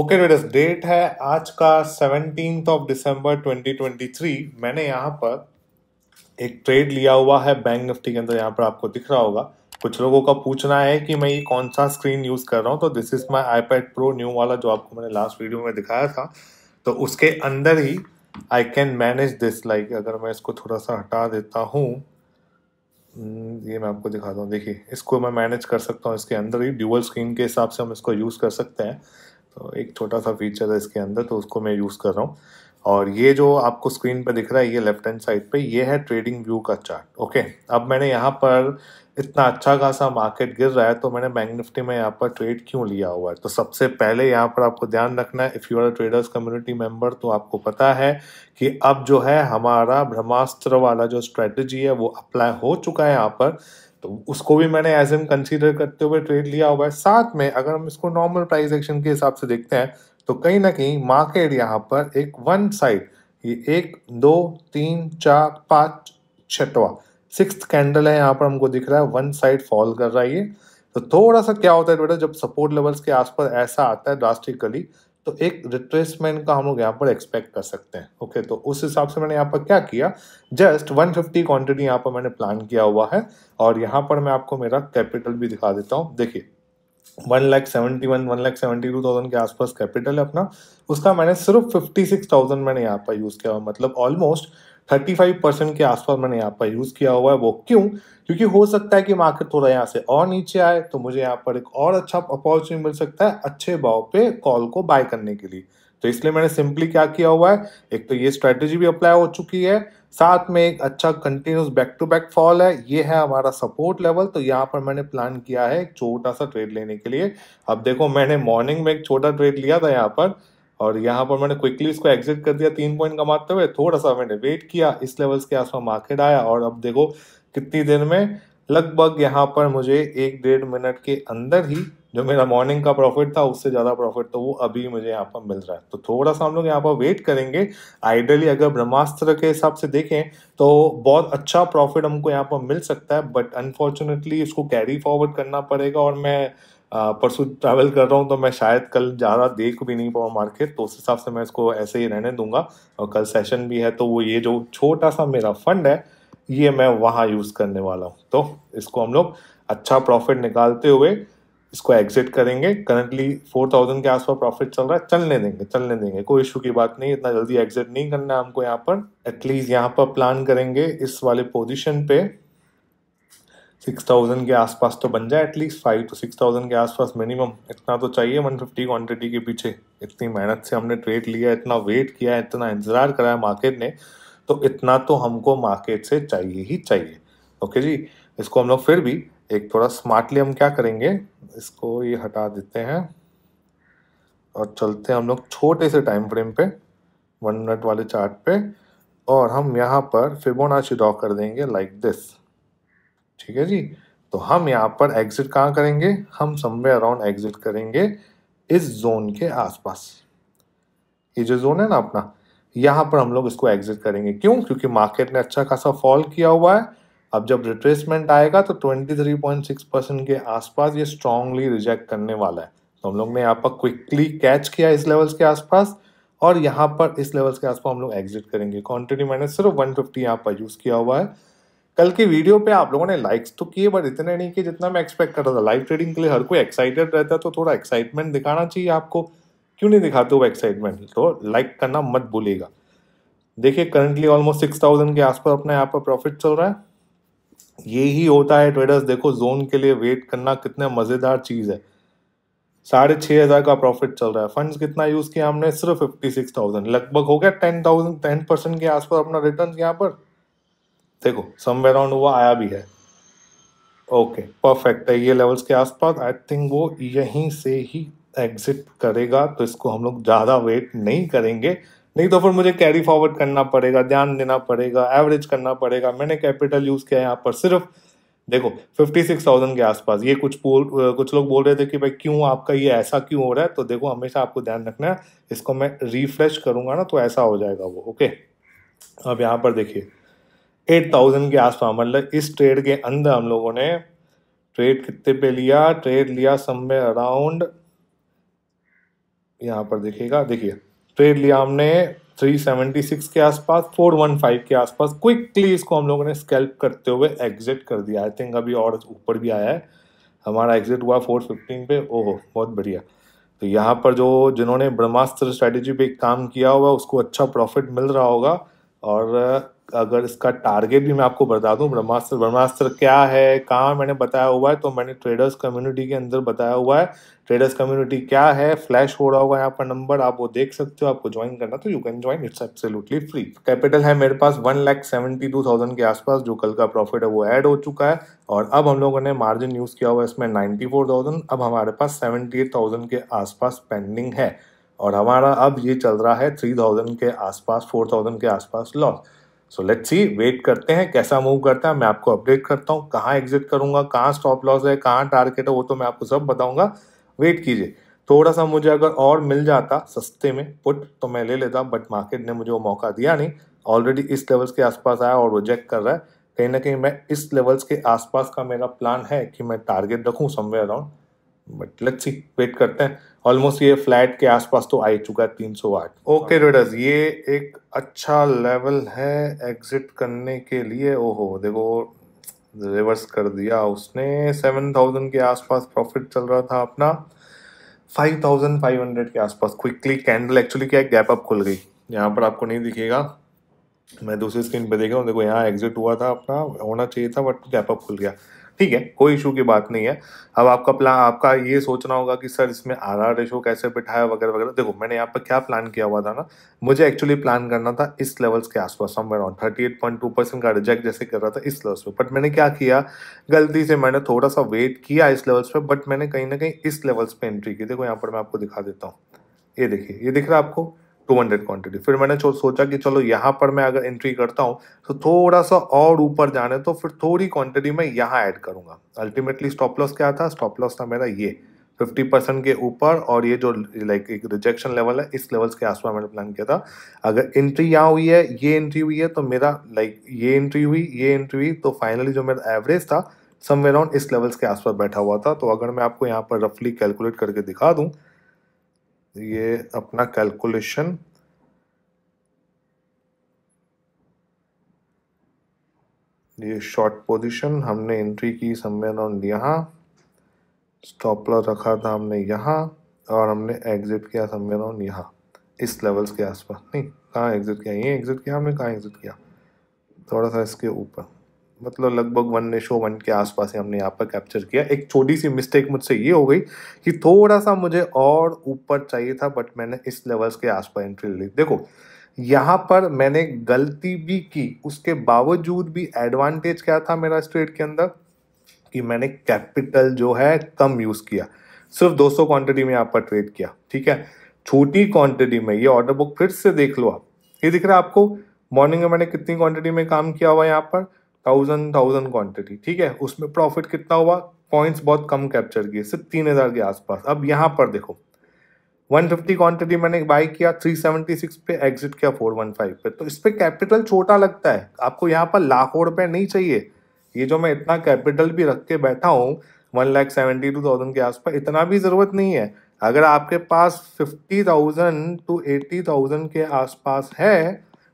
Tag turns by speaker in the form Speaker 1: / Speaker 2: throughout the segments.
Speaker 1: okay radius date है आज का सेवनटीन ऑफ दिसंबर 2023 मैंने यहाँ पर एक ट्रेड लिया हुआ है बैंक निफ्टी के अंदर यहाँ पर आपको दिख रहा होगा कुछ लोगों का पूछना है कि मैं ये कौन सा स्क्रीन यूज़ कर रहा हूँ तो this is my iPad pro new वाला जो आपको मैंने लास्ट वीडियो में दिखाया था तो उसके अंदर ही I can manage this like अगर मैं इसको थोड़ा सा हटा देता हूँ हम्म, ये मैं आपको दिखाता हूँ देखिए इसको मैं मैनेज कर सकता हूँ इसके अंदर ही ड्यूअल स्क्रीन के हिसाब से हम इसको यूज़ कर सकते हैं तो एक छोटा सा फीचर है इसके अंदर तो उसको मैं यूज़ कर रहा हूँ और ये जो आपको स्क्रीन पर दिख रहा है ये लेफ्ट हैंड साइड पे ये है ट्रेडिंग व्यू का चार्ट ओके अब मैंने यहाँ पर इतना अच्छा खासा मार्केट गिर रहा है तो मैंने बैंक निफ्टी में यहाँ पर ट्रेड क्यों लिया हुआ है तो सबसे पहले यहाँ पर आपको ध्यान रखना है if you are traders community member तो आपको पता है कि अब जो है हमारा ब्रह्मास्त्र वाला जो स्ट्रेटजी है वो अप्लाई हो चुका है यहाँ पर तो उसको भी मैंने एज एम कंसिडर करते हुए ट्रेड लिया हुआ है साथ में अगर हम इसको नॉर्मल प्राइस एक्शन के हिसाब से देखते हैं तो कहीं ना कहीं मार्केट यहाँ पर एक वन साइड ये एक दो तीन चार पाँच छठवा सिक्स कैंडल है यहाँ पर हमको दिख रहा है वन साइड फॉल कर रहा है ये तो थोड़ा सा क्या होता है बेटा जब सपोर्ट लेवल्स के आसपास ऐसा आता है ड्रास्टिकली तो एक रिट्रेसमेंट का हम लोग यहाँ पर एक्सपेक्ट कर सकते हैं ओके तो उस हिसाब से मैंने यहाँ पर क्या किया जस्ट 150 फिफ्टी क्वान्टिटी यहाँ पर मैंने प्लान किया हुआ है और यहाँ पर मैं आपको मेरा कैपिटल भी दिखा देता हूँ देखिए one lakh seventy one one lakh seventy two thousand के आसपास कैपिटल है अपना उसका मैंने सिर्फ फिफ्टी सिक्स थाउजेंड मैंने यहाँ पर यूज़ किया हुआ मतलब ऑलमोस्ट फाइव परसेंट के आसपास मैंने यहाँ पर यूज किया हुआ है वो क्यों क्योंकि हो सकता है कि मार्केट थोड़ा यहाँ से और नीचे आए तो मुझे यहाँ पर एक और अच्छा अपॉर्चुनिटी मिल सकता है अच्छे भाव पे कॉल को बाय करने के लिए तो इसलिए मैंने सिंपली क्या किया हुआ है एक तो ये स्ट्रेटेजी भी अप्लाई हो चुकी है साथ में एक अच्छा continuous back to back fall है ये है हमारा सपोर्ट लेवल तो यहाँ पर मैंने प्लान किया है एक छोटा सा ट्रेड लेने के लिए अब देखो मैंने मॉर्निंग में एक छोटा ट्रेड लिया था यहाँ पर और यहाँ पर मैंने क्विकली इसको एग्जिट कर दिया तीन पॉइंट कमाते हुए थोड़ा सा मैंने वेट किया इस लेवल्स के आसपास मार्केट आया और अब देखो कितनी देर में लगभग यहाँ पर मुझे एक डेढ़ मिनट के अंदर ही जो मेरा मॉर्निंग का प्रॉफिट था उससे ज़्यादा प्रॉफिट तो वो अभी मुझे यहाँ पर मिल रहा है तो थोड़ा सा हम लोग यहाँ पर वेट करेंगे आइडियली अगर ब्रह्मास्त्र के हिसाब से देखें तो बहुत अच्छा प्रॉफिट हमको यहाँ पर मिल सकता है बट अनफॉर्चुनेटली इसको कैरी फॉरवर्ड करना पड़ेगा और मैं परसों ट्रैवल कर रहा हूँ तो मैं शायद कल ज़्यादा देख भी नहीं पाऊँ मार्केट तो उस हिसाब से मैं इसको ऐसे ही रहने दूंगा और कल सेशन भी है तो वो ये जो छोटा सा मेरा फंड है ये मैं वहाँ यूज़ करने वाला हूँ तो इसको हम लोग अच्छा प्रॉफिट निकालते हुए इसको एग्जिट करेंगे करंटली फोर थाउजेंड के आसपास प्रॉफिट चल रहा है चलने देंगे चलने देंगे कोई इशू की बात नहीं इतना जल्दी एग्जिट नहीं करना है हमको यहाँ पर एटलीस्ट यहाँ पर प्लान करेंगे इस वाले पोजिशन पे सिक्स थाउजेंड के आसपास तो बन जाए at least five to six thousand के आसपास मिनिमम इतना तो चाहिए वन फिफ्टी क्वान्टिटी के पीछे इतनी मेहनत से हमने ट्रेड लिया इतना वेट किया इतना इंतज़ार कराया मार्केट ने तो इतना तो हमको मार्केट से चाहिए ही चाहिए ओके जी इसको हम लोग फिर भी एक थोड़ा स्मार्टली हम क्या करेंगे इसको ये हटा देते हैं और चलते हैं हम लोग छोटे से टाइम फ्रेम पे वन मिनट वाले चार्ट पे और हम यहाँ पर फिबोनाची ड्रॉ कर देंगे लाइक like दिस ठीक है जी तो हम यहाँ पर एग्जिट कहाँ करेंगे हम समवे अराउंड एग्जिट करेंगे इस जोन के आसपास ये जो जोन है ना अपना यहाँ पर हम लोग इसको एग्जिट करेंगे क्यों क्योंकि मार्केट ने अच्छा खासा फॉल किया हुआ है अब जब रिट्रेसमेंट आएगा तो 23.6 परसेंट के आसपास ये स्ट्रांगली रिजेक्ट करने वाला है तो हम लोग ने यहाँ पर क्विकली कैच किया इस लेवल्स के आसपास और यहाँ पर इस लेवल्स के आसपास हम लोग एग्जिट करेंगे क्वान्टिटी मैंने सिर्फ वन फिफ्टी पर यूज़ किया हुआ है कल की वीडियो पे आप लोगों ने लाइक्स तो किए बट इतने नहीं किए जितना मैं एक्सपेक्ट कर रहा था लाइव ट्रेडिंग के लिए हर कोई एक्साइटेड रहता है तो थोड़ा एक्साइटमेंट दिखाना चाहिए आपको क्यों नहीं दिखाते वो एक्साइटमेंट तो लाइक करना मत भूलिएगा देखिए करंटली ऑलमोस्ट सिक्स थाउजेंड के आसपास अपना यहाँ पर प्रॉफिट चल रहा है ये ही होता है ट्रेडर्स देखो जोन के लिए वेट करना कितना मज़ेदार चीज़ है साढ़े छः हज़ार का प्रॉफिट चल रहा है फंड्स कितना यूज़ किया हमने सिर्फ फिफ्टी सिक्स थाउजेंड लगभग हो गया टेन थाउजेंड टेन परसेंट के आसपास अपना रिटर्न यहाँ पर देखो समवेयर अराउंड वो आया भी है ओके परफेक्ट है ये लेवल्स के आसपास आई थिंक वो यहीं से ही एग्जिट करेगा तो इसको हम लोग ज़्यादा वेट नहीं करेंगे नहीं तो फिर मुझे कैरी फॉरवर्ड करना पड़ेगा ध्यान देना पड़ेगा एवरेज करना पड़ेगा मैंने कैपिटल यूज़ किया यहाँ पर सिर्फ देखो फिफ्टी सिक्स थाउजेंड के आसपास ये कुछ बोल कुछ लोग बोल रहे थे कि भाई क्यों आपका ये ऐसा क्यों हो रहा है तो देखो हमेशा आपको ध्यान रखना है इसको मैं रिफ्रेश करूँगा ना तो ऐसा हो जाएगा वो ओके अब यहाँ पर देखिए एट थाउजेंड के आसपास मतलब इस ट्रेड के अंदर हम लोगों ने ट्रेड कितने पे लिया ट्रेड लिया समय अराउंड यहाँ पर देखिएगा देखिए ट्रेड लिया हमने 376 के आसपास 415 के आसपास क्विकली इसको हम लोगों ने स्कैल्प करते हुए एग्जिट कर दिया आई थिंक अभी और ऊपर भी आया है हमारा एग्जिट हुआ 415 पे ओह बहुत बढ़िया तो यहाँ पर जो जिन्होंने ब्रह्मास्त्र स्ट्रेटेजी पे काम किया हुआ उसको अच्छा प्रॉफिट मिल रहा होगा और अगर इसका टारगेट भी मैं आपको बता दूं ब्रह्मास्त्र ब्रह्मास्त्र क्या है कहाँ मैंने बताया हुआ है तो मैंने ट्रेडर्स कम्युनिटी के अंदर बताया हुआ है ट्रेडर्स कम्युनिटी क्या है फ्लैश हो रहा होगा यहाँ पर नंबर आप वो देख सकते हो आपको ज्वाइन करना तो you can join it's absolutely free capital है मेरे पास one lakh seventy two thousand के आसपास जो कल का प्रॉफिट है वो ऐड हो चुका है और अब हम लोगों ने मार्जिन यूज़ किया हुआ है इसमें नाइन्टी फोर थाउजेंड अब हमारे पास सेवेंटी एट थाउजेंड के आसपास पेंडिंग है और हमारा अब ये चल रहा है थ्री थाउजेंड के आसपास फोर थाउजेंड के आसपास loss so let's see wait करते हैं कैसा मूव करता है मैं आपको अपडेट करता हूँ कहाँ एग्जिट करूंगा कहाँ स्टॉप लॉस है कहाँ टारगेट है वो तो मैं आपको सब बताऊँगा वेट कीजिए थोड़ा सा मुझे अगर और मिल जाता सस्ते में पुट तो मैं ले लेता बट मार्केट ने मुझे वो मौका दिया नहीं ऑलरेडी इस लेवल्स के आसपास आया और रिजेक्ट कर रहा है कहीं ना कहीं मैं इस लेवल्स के आसपास का मेरा प्लान है कि मैं टारगेट रखूँ somewhere around but let's see wait करते हैं ऑलमोस्ट ये फ्लैट के आसपास तो आ चुका है तीन सौ आठ ओके रेडर्स ये एक अच्छा लेवल है एग्जिट करने के लिए ओहो देखो रिवर्स कर दिया उसने सेवन थाउजेंड के आसपास प्रॉफिट चल रहा था अपना फाइव थाउजेंड फाइव हंड्रेड के आसपास क्विकली कैंडल एक्चुअली क्या गैप अप खुल गई यहाँ पर आपको नहीं दिखेगा मैं दूसरी स्क्रीन पे देख रहा हूँ देखो यहाँ एग्जिट हुआ था अपना होना चाहिए था बट गैप अप खुल गया ठीक है कोई इशू की बात नहीं है अब आपका प्लान आपका ये सोचना होगा कि सर इसमें आर आर रेशो कैसे बिठाया वगैरह वगैरह देखो मैंने यहाँ पर क्या प्लान किया हुआ था ना मुझे एक्चुअली प्लान करना था इस लेवल्स के आसपास हम on thirty eight point two percent का रिजेक्ट जैसे कर रहा था इस लेवल्स पे बट मैंने क्या किया गलती से मैंने थोड़ा सा वेट किया इस लेवल्स पे बट मैंने कहीं ना कहीं इस लेवल्स पे एंट्री की देखो यहाँ पर मैं आपको दिखा देता हूँ ये देखिए ये दिख रहा है आपको टू हंड्रेड क्वान्टिटी फिर मैंने सोचा कि चलो यहाँ पर मैं अगर एंट्री करता हूँ तो थोड़ा सा और ऊपर जाने तो फिर थोड़ी क्वांटिटी मैं यहाँ ऐड करूँगा अल्टीमेटली स्टॉप लॉस क्या था स्टॉप लॉस था मेरा ये फिफ्टी परसेंट के ऊपर और ये जो लाइक एक रिजेक्शन लेवल है इस लेवल्स के आसपास मैंने प्लान किया था अगर एंट्री यहाँ हुई है ये एंट्री हुई है तो मेरा लाइक ये एंट्री हुई ये एंट्री हुई तो फाइनली जो मेरा एवरेज था समवेराउंड इस लेवल्स के आसपास बैठा हुआ था तो अगर मैं आपको यहाँ पर रफली कैलकुलेट करके दिखा दूँ ये अपना कैलकुलेशन ये शॉर्ट पोजीशन हमने एंट्री की समय ऑन यहाँ स्टॉप लॉस रखा था हमने यहाँ और हमने एग्जिट किया समय ऑन यहाँ इस लेवल्स के आसपास नहीं कहाँ एग्जिट किया ये एग्जिट किया हमने कहाँ एग्जिट किया थोड़ा सा इसके ऊपर मतलब लगभग वन ने शो वन के आसपास ही हमने यहाँ पर कैप्चर किया एक छोटी सी मिस्टेक मुझसे ये हो गई कि थोड़ा सा मुझे और ऊपर चाहिए था बट मैंने इस लेवल्स के आसपास एंट्री ली देखो यहाँ पर मैंने गलती भी की उसके बावजूद भी एडवांटेज क्या था मेरा स्ट्रेट के अंदर कि मैंने कैपिटल जो है कम यूज़ किया सिर्फ 200 क्वांटिटी में यहाँ पर ट्रेड किया ठीक है छोटी क्वांटिटी में ये ऑर्डर बुक फिर से देख लो आप ये दिख रहा है आपको मॉर्निंग में मैंने कितनी क्वांटिटी में काम किया हुआ यहाँ पर थाउजेंड थाउजेंड क्वांटिटी ठीक है उसमें प्रॉफिट कितना हुआ पॉइंट्स बहुत कम कैप्चर किए सिर्फ तीन हज़ार के आसपास अब यहाँ पर देखो 150 क्वांटिटी मैंने बाई किया 376 पे एग्जिट किया 415 पे तो इस पर कैपिटल छोटा लगता है आपको यहाँ पर लाखों रुपए नहीं चाहिए ये जो मैं इतना कैपिटल भी रख के बैठा हूँ one lakh seventy two thousand के आसपास इतना भी ज़रूरत नहीं है अगर आपके पास fifty thousand to eighty thousand के आसपास है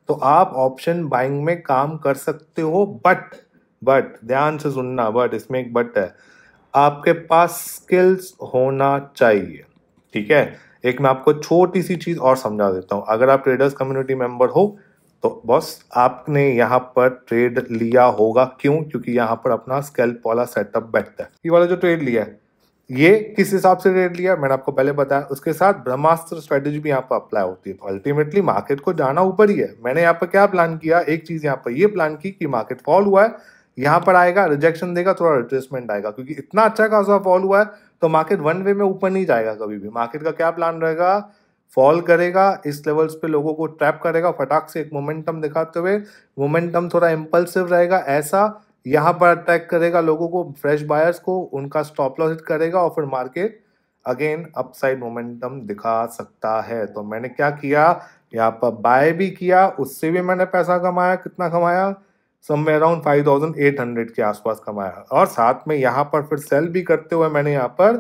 Speaker 1: तो आप ऑप्शन बाइंग में काम कर सकते हो बट बट ध्यान से सुनना बट इसमें एक बट है आपके पास स्किल्स होना चाहिए ठीक है एक मैं आपको छोटी सी चीज़ और समझा देता हूं अगर आप ट्रेडर्स कम्युनिटी मेंबर हो तो बॉस आपने यहाँ पर ट्रेड लिया होगा क्यों क्योंकि यहाँ पर अपना स्केल्प वाला सेटअप बैठता है ये वाला जो ट्रेड लिया है ये किस हिसाब से रेट लिया मैंने आपको पहले बताया उसके साथ ब्रह्मास्त्र स्ट्रेटेजी भी यहाँ पर अप्लाई होती है अल्टीमेटली तो मार्केट को जाना ऊपर ही है मैंने यहाँ पर क्या प्लान किया एक चीज़ यहाँ पर ये प्लान की कि मार्केट फॉल हुआ है यहाँ पर आएगा रिजेक्शन देगा थोड़ा रिट्रेसमेंट आएगा क्योंकि इतना अच्छा खासा फॉल हुआ है तो मार्केट वन वे में ऊपर नहीं जाएगा कभी भी मार्केट का क्या प्लान रहेगा फॉल करेगा इस लेवल्स पे लोगों को ट्रैप करेगा फटाक से एक मोमेंटम दिखाते हुए मोमेंटम थोड़ा इम्पल्सिव रहेगा ऐसा यहाँ पर अटैक करेगा लोगों को फ्रेश बायर्स को उनका स्टॉप लॉस हिट करेगा और फिर मार्केट अगेन अपसाइड मोमेंटम दिखा सकता है तो मैंने क्या किया यहाँ पर बाय भी किया उससे भी मैंने पैसा कमाया कितना कमाया somewhere around five thousand eight hundred के आसपास कमाया और साथ में यहाँ पर फिर सेल भी करते हुए मैंने यहाँ पर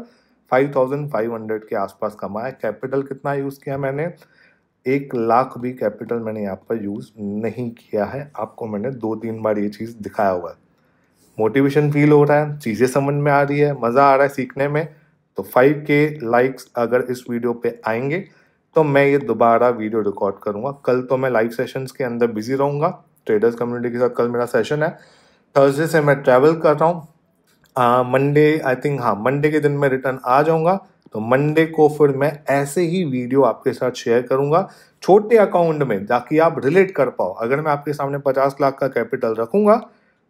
Speaker 1: फाइव थाउजेंड फाइव हंड्रेड के आसपास कमाया कैपिटल कितना यूज़ किया मैंने एक लाख भी कैपिटल मैंने यहाँ पर यूज़ नहीं किया है आपको मैंने दो तीन बार ये चीज़ दिखाया हुआ है मोटिवेशन फील हो रहा है चीज़ें समझ में आ रही है मज़ा आ रहा है सीखने में तो फाइव के लाइक्स अगर इस वीडियो पे आएंगे तो मैं ये दोबारा वीडियो रिकॉर्ड करूँगा कल तो मैं लाइव सेशंस के अंदर बिजी रहूँगा ट्रेडर्स कम्युनिटी के साथ कल मेरा सेशन है थर्सडे से मैं ट्रैवल कर रहा हूँ मंडे आई थिंक हाँ मंडे के दिन मैं रिटर्न आ जाऊँगा तो मंडे को फिर मैं ऐसे ही वीडियो आपके साथ शेयर करूँगा छोटे अकाउंट में ताकि आप रिलेट कर पाओ अगर मैं आपके सामने पचास लाख का कैपिटल रखूँगा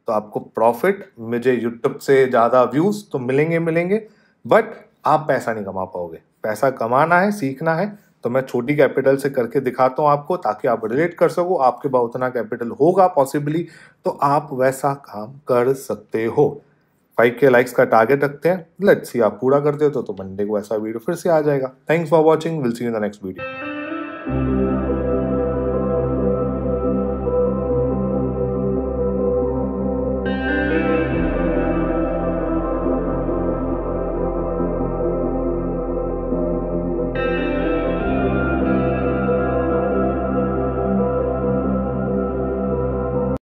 Speaker 1: तो आपको प्रॉफिट मुझे यूट्यूब से ज़्यादा व्यूज़ तो मिलेंगे मिलेंगे बट आप पैसा नहीं कमा पाओगे पैसा कमाना है सीखना है तो मैं छोटी कैपिटल से करके दिखाता हूँ आपको ताकि आप रिलेट कर सको आपके पास उतना कैपिटल होगा पॉसिबली तो आप वैसा काम कर सकते हो फाइव के लाइक्स का टारगेट रखते हैं लेट्स सी आप पूरा करते हो तो मंडे तो को ऐसा वीडियो फिर से आ जाएगा thanks for watching will see in the next video